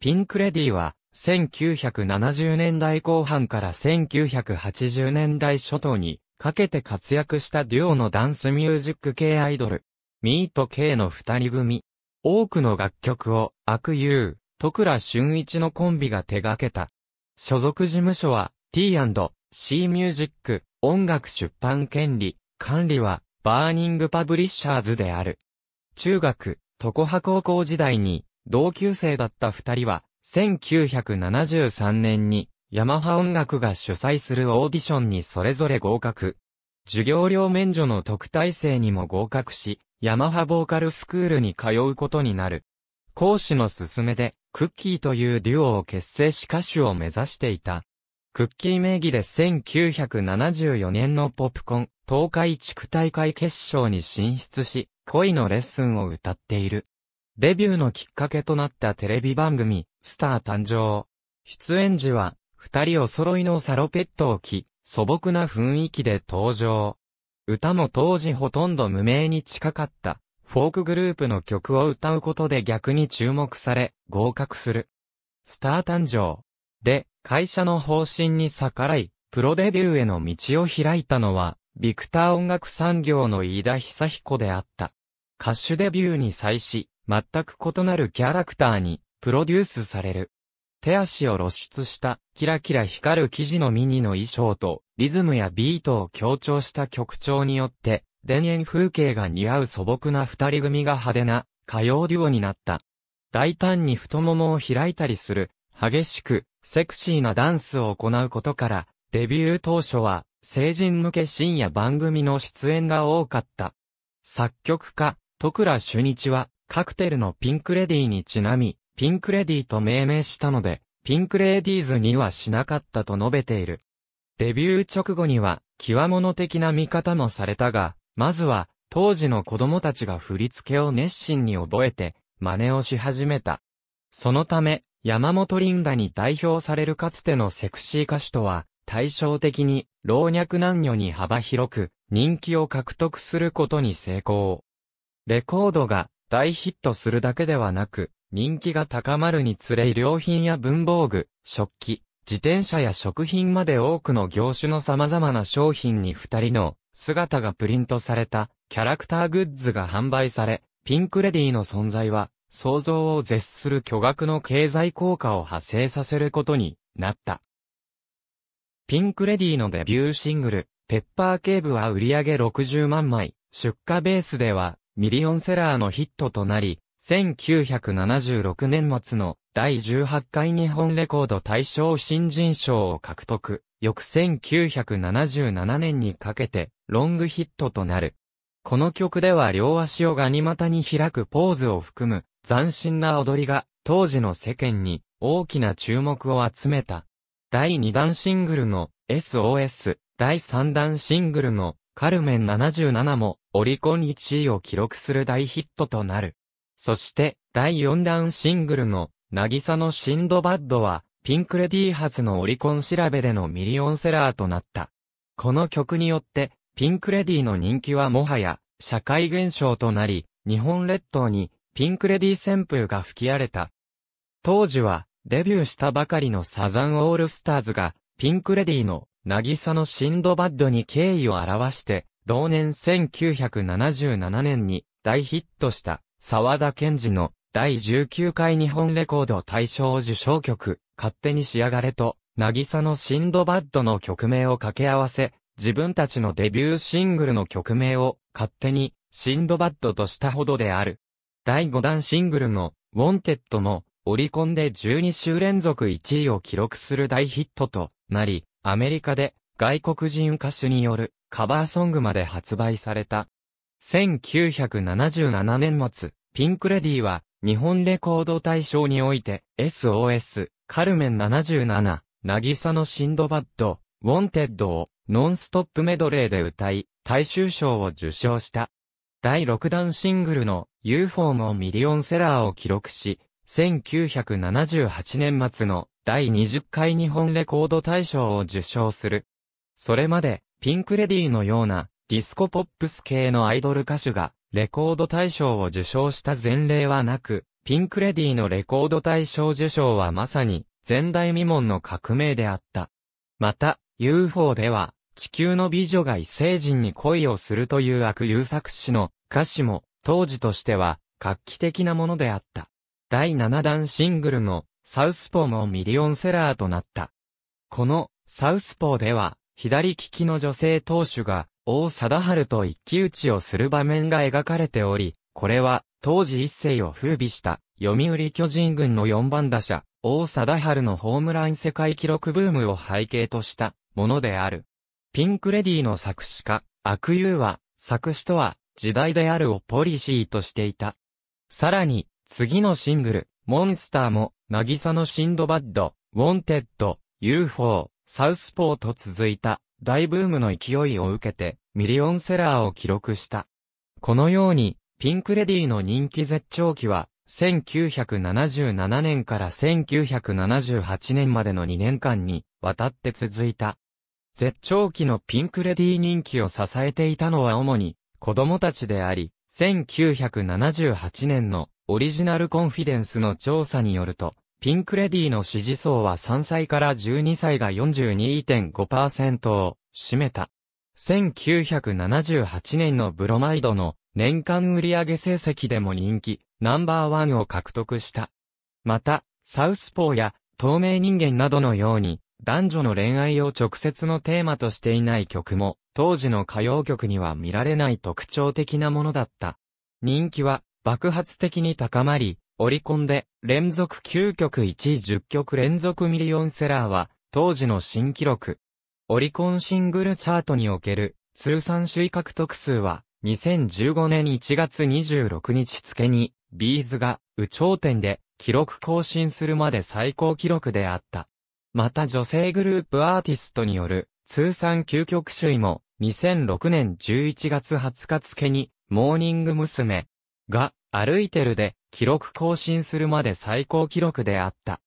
ピンクレディは、1970年代後半から1980年代初頭にかけて活躍したデュオのダンスミュージック系アイドル。ミートイの二人組。多くの楽曲を悪友、徳良俊一のコンビが手掛けた。所属事務所は T&C ミュージック音楽出版権利管理はバーニングパブリッシャーズである。中学、常葉高校時代に同級生だった二人は、1973年に、ヤマハ音楽が主催するオーディションにそれぞれ合格。授業料免除の特待生にも合格し、ヤマハボーカルスクールに通うことになる。講師の勧めで、クッキーというデュオを結成し歌手を目指していた。クッキー名義で1974年のポップコン、東海地区大会決勝に進出し、恋のレッスンを歌っている。デビューのきっかけとなったテレビ番組、スター誕生。出演時は、二人お揃いのサロペットを着、素朴な雰囲気で登場。歌も当時ほとんど無名に近かった、フォークグループの曲を歌うことで逆に注目され、合格する。スター誕生。で、会社の方針に逆らい、プロデビューへの道を開いたのは、ビクター音楽産業の飯田久彦であった。歌手デビューに際し、全く異なるキャラクターに、プロデュースされる。手足を露出した、キラキラ光る生地のミニの衣装と、リズムやビートを強調した曲調によって、田園風景が似合う素朴な二人組が派手な、歌謡デュオになった。大胆に太ももを開いたりする、激しく、セクシーなダンスを行うことから、デビュー当初は、成人向け深夜番組の出演が多かった。作曲家、徳良主日は、カクテルのピンクレディにちなみ、ピンクレディと命名したので、ピンクレディーズにはしなかったと述べている。デビュー直後には、極物的な見方もされたが、まずは、当時の子供たちが振り付けを熱心に覚えて、真似をし始めた。そのため、山本リンダに代表されるかつてのセクシー歌手とは、対照的に、老若男女に幅広く、人気を獲得することに成功。レコードが、大ヒットするだけではなく、人気が高まるにつれ医療品や文房具、食器、自転車や食品まで多くの業種の様々な商品に二人の姿がプリントされたキャラクターグッズが販売され、ピンクレディの存在は想像を絶する巨額の経済効果を派生させることになった。ピンクレディのデビューシングル、ペッパーケーブは売上60万枚、出荷ベースではミリオンセラーのヒットとなり、1976年末の第18回日本レコード大賞新人賞を獲得。翌1977年にかけてロングヒットとなる。この曲では両足をガニ股に開くポーズを含む斬新な踊りが当時の世間に大きな注目を集めた。第2弾シングルの SOS、第3弾シングルのカルメン77もオリコン1位を記録する大ヒットとなる。そして、第4弾シングルの、渚のシンドバッドは、ピンク・レディー初のオリコン調べでのミリオンセラーとなった。この曲によって、ピンク・レディーの人気はもはや、社会現象となり、日本列島に、ピンク・レディー旋風が吹き荒れた。当時は、デビューしたばかりのサザンオールスターズが、ピンク・レディーの渚のシンドバッドに敬意を表して、同年1977年に大ヒットした沢田賢二の第19回日本レコード大賞受賞曲、勝手に仕上がれと、渚のシンドバッドの曲名を掛け合わせ、自分たちのデビューシングルの曲名を勝手にシンドバッドとしたほどである。第5弾シングルのウォンテッドもオリコンで12週連続1位を記録する大ヒットとなり、アメリカで外国人歌手によるカバーソングまで発売された。1977年末、ピンクレディは日本レコード大賞において SOS、カルメン77、なぎさのシンドバッド、ウォンテッドをノンストップメドレーで歌い、大衆賞を受賞した。第6弾シングルの UFO もミリオンセラーを記録し、1978年末の第20回日本レコード大賞を受賞する。それまで、ピンクレディーのような、ディスコポップス系のアイドル歌手が、レコード大賞を受賞した前例はなく、ピンクレディーのレコード大賞受賞はまさに、前代未聞の革命であった。また、UFO では、地球の美女が異星人に恋をするという悪優作詞の歌詞も、当時としては、画期的なものであった。第7弾シングルの、サウスポーもミリオンセラーとなった。この、サウスポーでは、左利きの女性投手が、王貞治と一騎打ちをする場面が描かれており、これは、当時一世を風靡した、読売巨人軍の4番打者、王貞治のホームライン世界記録ブームを背景とした、ものである。ピンクレディの作詞家、悪友は、作詞とは、時代であるをポリシーとしていた。さらに、次のシングル、モンスターも、渚のシンドバッド、ウォンテッド、UFO、サウスポーと続いた大ブームの勢いを受けてミリオンセラーを記録した。このようにピンクレディーの人気絶頂期は1977年から1978年までの2年間にわたって続いた。絶頂期のピンクレディー人気を支えていたのは主に子供たちであり、1978年のオリジナルコンフィデンスの調査によると、ピンクレディの支持層は3歳から12歳が42.5%を占めた。1978年のブロマイドの年間売上成績でも人気、ナンバーワンを獲得した。また、サウスポーや透明人間などのように、男女の恋愛を直接のテーマとしていない曲も、当時の歌謡曲には見られない特徴的なものだった。人気は、爆発的に高まり、オリコンで連続9曲1位10曲連続ミリオンセラーは当時の新記録。オリコンシングルチャートにおける通算首位獲得数は2015年1月26日付にビーズが宇頂点で記録更新するまで最高記録であった。また女性グループアーティストによる通算究極首位も2006年11月20日付にモーニング娘。が、歩いてるで、記録更新するまで最高記録であった。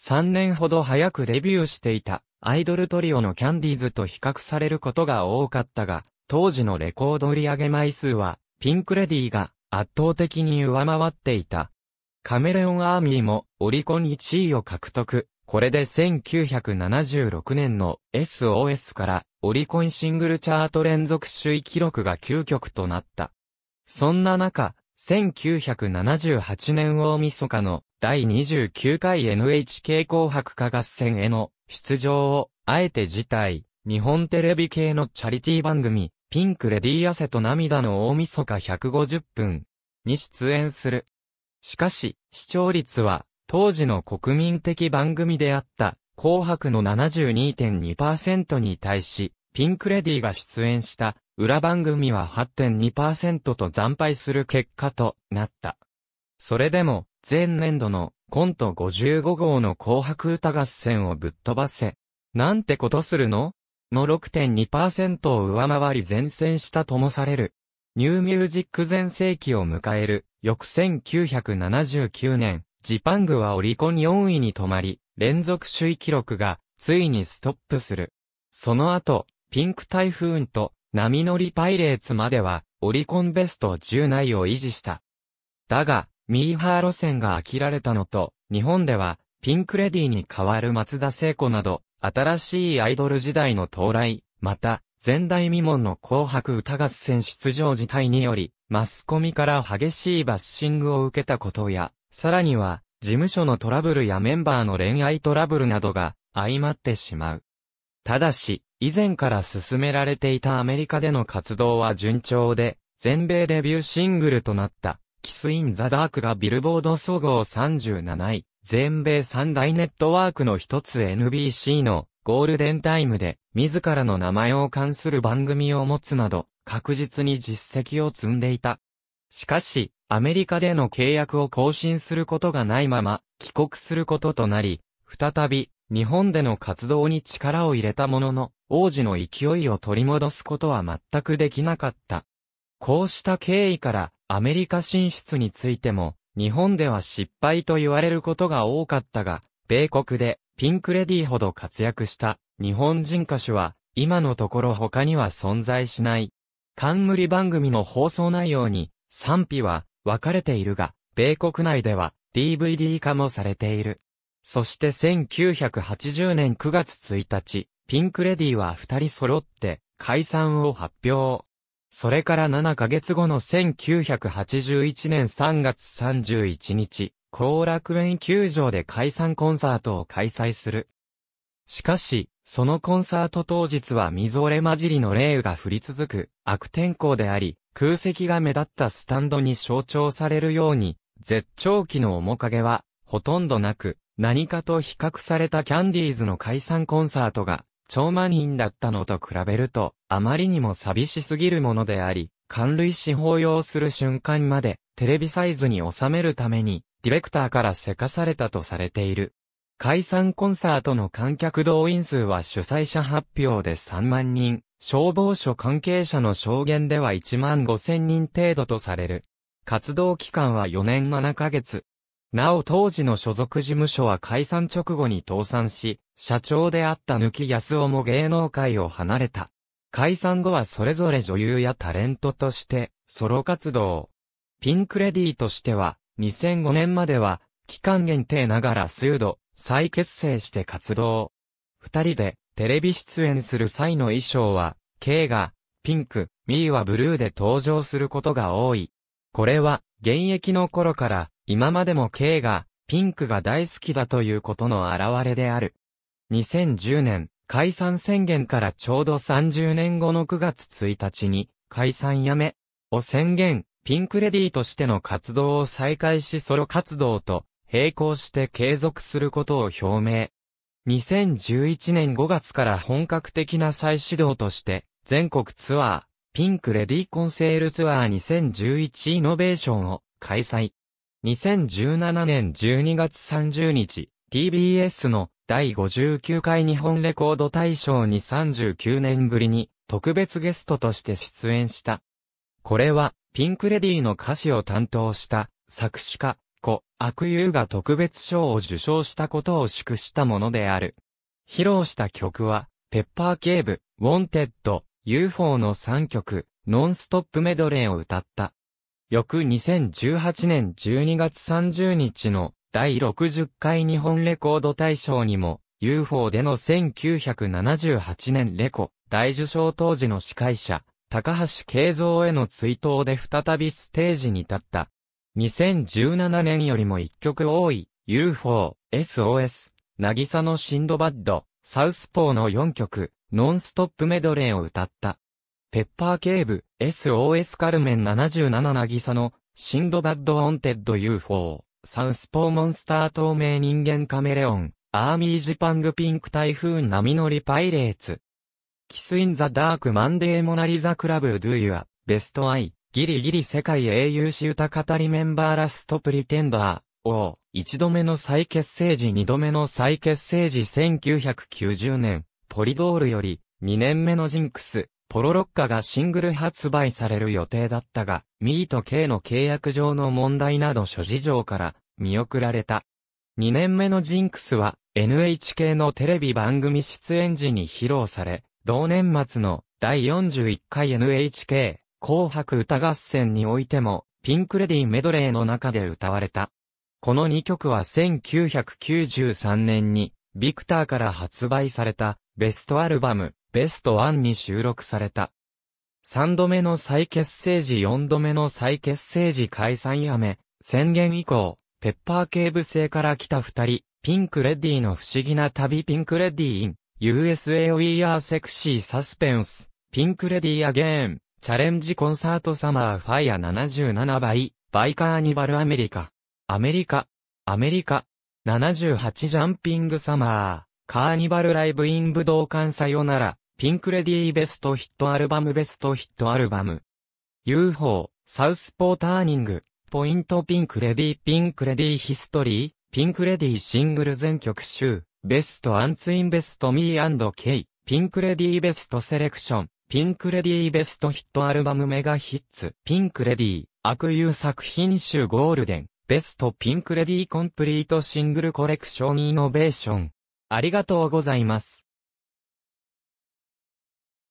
3年ほど早くデビューしていた、アイドルトリオのキャンディーズと比較されることが多かったが、当時のレコード売上枚数は、ピンクレディーが圧倒的に上回っていた。カメレオンアーミーもオリコン1位を獲得。これで1976年の SOS からオリコンシングルチャート連続首位記録が9曲となった。そんな中、1978年大晦日の第29回 NHK 紅白歌合戦への出場を、あえて辞退、日本テレビ系のチャリティー番組、ピンクレディー汗と涙の大晦日150分に出演する。しかし、視聴率は、当時の国民的番組であった紅白の72.2%に対し、ピンクレディが出演した裏番組は8.2%と惨敗する結果となった。それでも、前年度のコント55号の紅白歌合戦をぶっ飛ばせ。なんてことするのの6.2%を上回り前線したともされる。ニューミュージック前世紀を迎える、翌1979年、ジパングはオリコン4位に止まり、連続首位記録が、ついにストップする。その後、ピンク台風と波乗りパイレーツまでは、オリコンベスト10内を維持した。だが、ミーハー路線が飽きられたのと、日本では、ピンクレディに代わる松田聖子など、新しいアイドル時代の到来、また、前代未聞の紅白歌合戦出場事態により、マスコミから激しいバッシングを受けたことや、さらには、事務所のトラブルやメンバーの恋愛トラブルなどが、相まってしまう。ただし、以前から進められていたアメリカでの活動は順調で、全米デビューシングルとなった、キス・イン・ザ・ダークがビルボード総合37位、全米三大ネットワークの一つ NBC のゴールデンタイムで、自らの名前を冠する番組を持つなど、確実に実績を積んでいた。しかし、アメリカでの契約を更新することがないまま、帰国することとなり、再び、日本での活動に力を入れたものの、王子の勢いを取り戻すことは全くできなかった。こうした経緯からアメリカ進出についても日本では失敗と言われることが多かったが、米国でピンクレディほど活躍した日本人歌手は今のところ他には存在しない。冠番組の放送内容に賛否は分かれているが、米国内では DVD 化もされている。そして1980年9月1日、ピンクレディは二人揃って、解散を発表。それから7ヶ月後の1981年3月31日、後楽園球場で解散コンサートを開催する。しかし、そのコンサート当日はみぞれ混じりの霊雨が降り続く悪天候であり、空席が目立ったスタンドに象徴されるように、絶頂期の面影は、ほとんどなく、何かと比較されたキャンディーズの解散コンサートが超満員だったのと比べると、あまりにも寂しすぎるものであり、寒類し包用する瞬間まで、テレビサイズに収めるために、ディレクターからせかされたとされている。解散コンサートの観客動員数は主催者発表で3万人、消防署関係者の証言では1万5千人程度とされる。活動期間は4年7ヶ月。なお当時の所属事務所は解散直後に倒産し、社長であった抜き安尾も芸能界を離れた。解散後はそれぞれ女優やタレントとして、ソロ活動。ピンクレディーとしては、2005年までは、期間限定ながら数度、再結成して活動。二人で、テレビ出演する際の衣装は、K が、ピンク、ミーはブルーで登場することが多い。これは、現役の頃から、今までも K が、ピンクが大好きだということの表れである。2010年、解散宣言からちょうど30年後の9月1日に、解散やめ、を宣言、ピンクレディーとしての活動を再開しソロ活動と、並行して継続することを表明。2011年5月から本格的な再始動として、全国ツアー、ピンクレディーコンセールツアー2011イノベーションを開催。2017年12月30日、TBS の第59回日本レコード大賞に39年ぶりに特別ゲストとして出演した。これはピンクレディーの歌詞を担当した作詞家、子、悪友が特別賞を受賞したことを祝したものである。披露した曲は、ペッパーケーブ、ウォンテッド、UFO の3曲、ノンストップメドレーを歌った。翌2018年12月30日の第60回日本レコード大賞にも、UFO での1978年レコ大受賞当時の司会者、高橋慶三への追悼で再びステージに立った。2017年よりも一曲多い、UFO、SOS、渚のシンドバッド、サウスポーの4曲、ノンストップメドレーを歌った。ペッパー警部、SOS カルメン77渚の、シンドバッド・オンテッド UFO。サウスポーモンスター透明人間カメレオン、アーミージパングピンク台風波乗りパイレーツ。キスインザダークマンデーモナリザクラブドゥユア、ベストアイ、ギリギリ世界英雄し歌語りメンバーラストプリテンダー、を、一度目の再結成時二度目の再結成時1990年、ポリドールより、二年目のジンクス、ポロロッカがシングル発売される予定だったが、ミーと K の契約上の問題など諸事情から見送られた。2年目のジンクスは NHK のテレビ番組出演時に披露され、同年末の第41回 NHK 紅白歌合戦においてもピンクレディメドレーの中で歌われた。この2曲は1993年にビクターから発売されたベストアルバムベスト1に収録された。3度目の再結成時4度目の再結成時解散やめ、宣言以降、ペッパー警部制から来た二人、ピンクレディの不思議な旅ピンクレディイン、USA We Are Sexy Suspense、ピンクレディアゲーン、チャレンジコンサートサマーファイア77倍、バイカーニバルアメリカ、アメリカ、アメリカ、78ジャンピングサマー、カーニバルライブイン武道館さよなら、ピンクレディーベストヒットアルバムベストヒットアルバム。UFO、サウスポーターニング、ポイントピンクレディーピンクレディーヒストリー、ピンクレディーシングル全曲集、ベストアンツインベストミー &K、ピンクレディーベストセレクション、ピンクレディーベストヒットアルバムメガヒッツ、ピンクレディー、悪友作品集ゴールデン、ベストピンクレディーコンプリートシングルコレクションイノベーション。ありがとうございます。